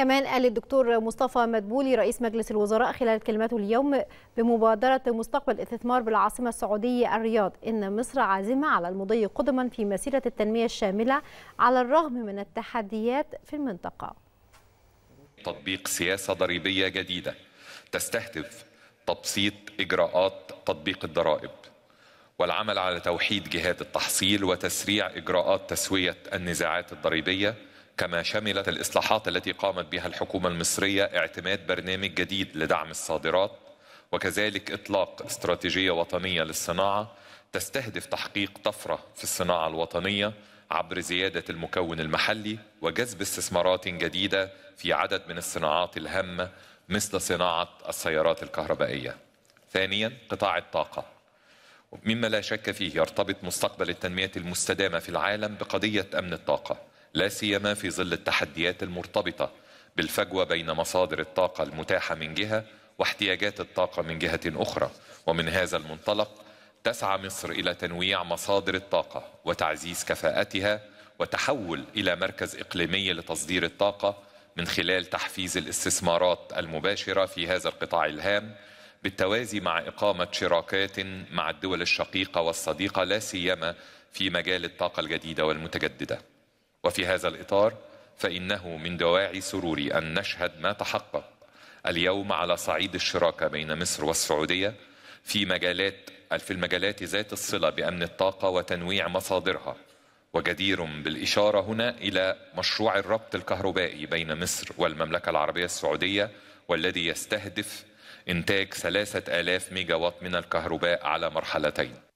كمان قال الدكتور مصطفى مدبولي رئيس مجلس الوزراء خلال كلمته اليوم بمبادرة مستقبل الاستثمار بالعاصمة السعودية الرياض إن مصر عازمة على المضي قدما في مسيرة التنمية الشاملة على الرغم من التحديات في المنطقة تطبيق سياسة ضريبية جديدة تستهدف تبسيط إجراءات تطبيق الضرائب والعمل على توحيد جهات التحصيل وتسريع إجراءات تسوية النزاعات الضريبية كما شملت الإصلاحات التي قامت بها الحكومة المصرية اعتماد برنامج جديد لدعم الصادرات وكذلك إطلاق استراتيجية وطنية للصناعة تستهدف تحقيق طفرة في الصناعة الوطنية عبر زيادة المكون المحلي وجذب استثمارات جديدة في عدد من الصناعات الهامة مثل صناعة السيارات الكهربائية. ثانيا قطاع الطاقة مما لا شك فيه يرتبط مستقبل التنمية المستدامة في العالم بقضية أمن الطاقة لا سيما في ظل التحديات المرتبطه بالفجوه بين مصادر الطاقه المتاحه من جهه واحتياجات الطاقه من جهه اخرى ومن هذا المنطلق تسعى مصر الى تنويع مصادر الطاقه وتعزيز كفاءتها وتحول الى مركز اقليمي لتصدير الطاقه من خلال تحفيز الاستثمارات المباشره في هذا القطاع الهام بالتوازي مع اقامه شراكات مع الدول الشقيقه والصديقه لا سيما في مجال الطاقه الجديده والمتجدده وفي هذا الإطار فإنه من دواعي سروري أن نشهد ما تحقق اليوم على صعيد الشراكة بين مصر والسعودية في مجالات في المجالات ذات الصلة بأمن الطاقة وتنويع مصادرها وجدير بالإشارة هنا إلى مشروع الربط الكهربائي بين مصر والمملكة العربية السعودية والذي يستهدف إنتاج 3000 وات من الكهرباء على مرحلتين